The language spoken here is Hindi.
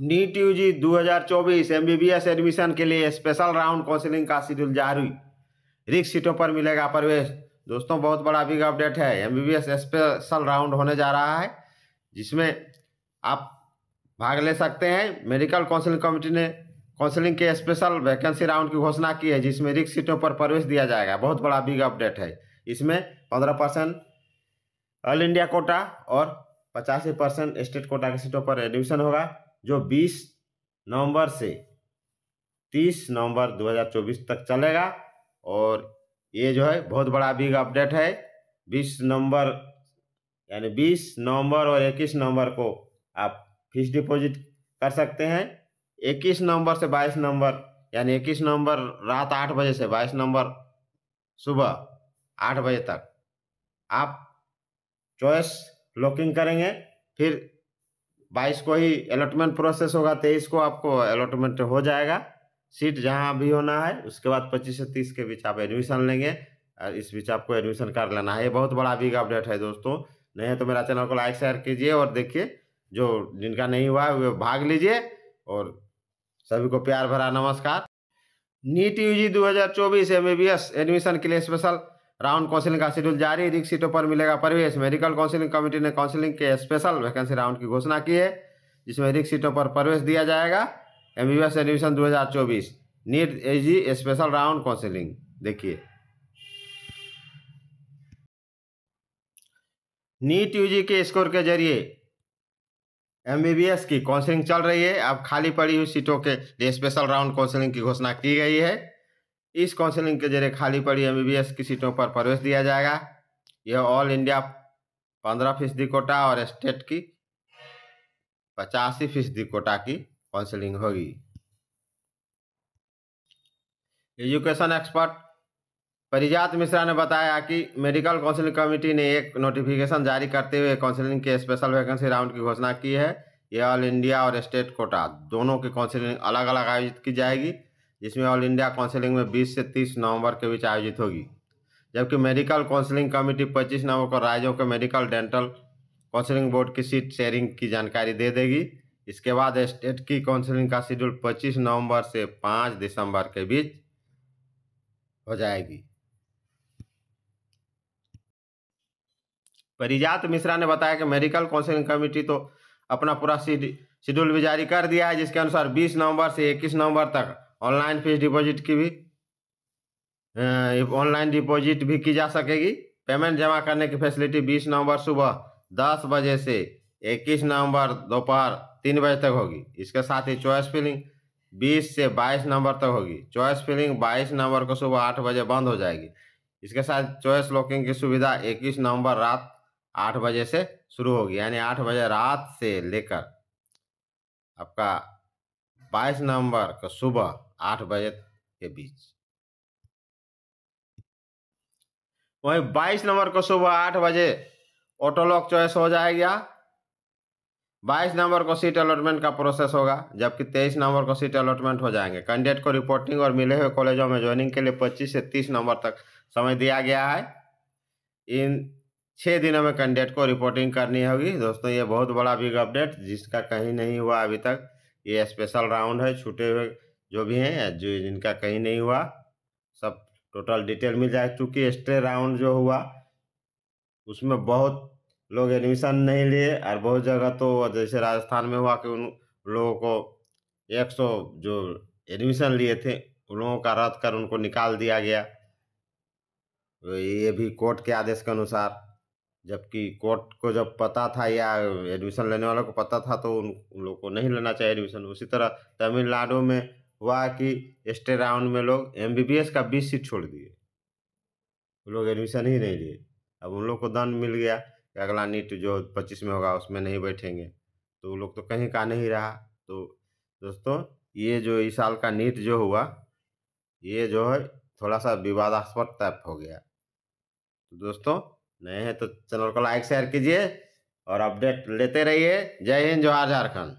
नीट यूजी 2024 एमबीबीएस एडमिशन के लिए स्पेशल राउंड काउंसिलिंग का शेड्यूल जारी रिक सीटों पर मिलेगा प्रवेश दोस्तों बहुत बड़ा बिग अपडेट है एमबीबीएस स्पेशल राउंड होने जा रहा है जिसमें आप भाग ले सकते हैं मेडिकल काउंसिलिंग कमेटी ने काउंसलिंग के स्पेशल वैकेंसी राउंड की घोषणा की है जिसमें रिक्स सीटों पर प्रवेश दिया जाएगा बहुत बड़ा बिग अपडेट है इसमें पंद्रह परसेंट ऑल इंडिया कोटा और पचासी परसेंट स्टेट कोटा की सीटों पर एडमिशन होगा जो 20 नवंबर से 30 नवंबर 2024 तक चलेगा और ये जो है बहुत बड़ा बिग अपडेट है 20 नवंबर यानी 20 नवंबर और 21 नवंबर को आप फिक्स डिपॉजिट कर सकते हैं 21 नवंबर से 22 नवंबर यानी 21 नवंबर रात 8 बजे से 22 नवंबर सुबह 8 बजे तक आप चॉइस लॉकिंग करेंगे फिर बाईस को ही अलॉटमेंट प्रोसेस होगा तेईस को आपको अलॉटमेंट हो जाएगा सीट जहाँ भी होना है उसके बाद पच्चीस से तीस के बीच आप एडमिशन लेंगे और इस बीच आपको एडमिशन कर लेना है ये बहुत बड़ा बिग अपडेट है दोस्तों नहीं है तो मेरा चैनल को लाइक शेयर कीजिए और देखिए जो जिनका नहीं हुआ है वे भाग लीजिए और सभी को प्यार भरा नमस्कार नीट यू जी दो एडमिशन के लिए स्पेशल राउंड काउंसिलिंग का शेड्यूल जारी रिक्त सीटों पर मिलेगा प्रवेश मेडिकल काउंसिलिंग कमेटी ने काउंसिलिंग के स्पेशल वैकेंसी राउंड की घोषणा की है जिसमें रिक्त सीटों पर प्रवेश दिया जाएगा एम बी एस एडमिशन दो हज़ार चौबीस NEET A G special round counselling देखिए नीट यूजी के स्कोर के जरिए एमबीबीएस की काउंसिलिंग चल रही है अब खाली पड़ी हुई सीटों के लिए स्पेशल राउंड काउंसिलिंग की घोषणा की गई है इस काउंसलिंग के जरिए खाली पड़ी एम की सीटों पर प्रवेश दिया जाएगा यह ऑल इंडिया पंद्रह फीसदी कोटा और स्टेट की पचासी फीसदी कोटा की काउंसलिंग होगी एजुकेशन एक्सपर्ट परिजात मिश्रा ने बताया कि मेडिकल काउंसिलिंग कमेटी ने एक नोटिफिकेशन जारी करते हुए काउंसिलिंग के स्पेशल वैकेंसी राउंड की घोषणा की है यह ऑल इंडिया और स्टेट कोटा दोनों की काउंसिलिंग अलग अलग आयोजित की जाएगी जिसमें ऑल इंडिया काउंसिलिंग में 20 से 30 नवंबर के बीच आयोजित होगी जबकि मेडिकल काउंसिलिंग कमेटी 25 नवंबर को राज्यों के मेडिकल डेंटल काउंसिलिंग बोर्ड की सीट शेयरिंग की जानकारी दे देगी इसके बाद स्टेट की काउंसिलिंग का शेड्यूल 25 नवंबर से 5 दिसंबर के बीच हो जाएगी परिजात मिश्रा ने बताया कि मेडिकल काउंसिलिंग कमेटी तो अपना पूरा शेड्यूल भी जारी कर दिया है जिसके अनुसार बीस नवम्बर से इक्कीस नवंबर तक ऑनलाइन फिक्स डिपॉजिट की भी ऑनलाइन डिपॉजिट भी की जा सकेगी पेमेंट जमा करने की फैसिलिटी बीस नवंबर सुबह दस बजे से इक्कीस नवंबर दोपहर तीन बजे तक होगी इसके साथ ही चॉइस फिलिंग बीस से बाईस नवंबर तक होगी चॉइस फिलिंग बाईस नवंबर को सुबह आठ बजे बंद हो जाएगी इसके साथ चॉइस लॉकिंग की सुविधा इक्कीस नवंबर रात आठ बजे से शुरू होगी यानी आठ बजे रात से लेकर आपका बाईस नवंबर को सुबह आठ बजे के बीच वही बाईस नंबर को सुबह आठ बजे ऑटोलॉक चॉइस हो जाएगा बाईस नंबर को सीट अलॉटमेंट का प्रोसेस होगा जबकि तेईस नंबर को सीट अलॉटमेंट हो जाएंगे कैंडिडेट को रिपोर्टिंग और मिले हुए कॉलेजों में ज्वाइनिंग के लिए पच्चीस से तीस नंबर तक समय दिया गया है इन छः दिनों में कैंडिडेट को रिपोर्टिंग करनी होगी दोस्तों ये बहुत बड़ा बिग अपडेट जिसका कहीं नहीं हुआ अभी तक ये स्पेशल राउंड है छूटे हुए जो भी हैं जो जिनका कहीं नहीं हुआ सब टोटल डिटेल मिल जाए चूँकि एक्स्ट्रे राउंड जो हुआ उसमें बहुत लोग एडमिशन नहीं लिए और बहुत जगह तो जैसे राजस्थान में हुआ कि उन लोगों को एक सौ जो एडमिशन लिए थे उन लोगों का रद्द कर उनको निकाल दिया गया तो ये भी कोर्ट के आदेश के अनुसार जबकि कोर्ट को जब पता था या एडमिशन लेने वालों को पता था तो उन, उन लोगों को नहीं लेना चाहिए एडमिशन उसी तरह तमिलनाडु में हुआ कि स्टे राउंड में लोग एमबीबीएस का बीस सीट छोड़ दिए लोग एडमिशन ही नहीं लिए अब उन लोग को दंड मिल गया कि अगला नीट जो पच्चीस में होगा उसमें नहीं बैठेंगे तो वो लोग तो कहीं का नहीं रहा तो दोस्तों ये जो इस साल का नीट जो हुआ ये जो है थोड़ा सा विवादास्पद टाइप हो गया तो दोस्तों नए हैं तो चैनल को लाइक शेयर कीजिए और अपडेट लेते रहिए जय हिंद जवाहर झारखंड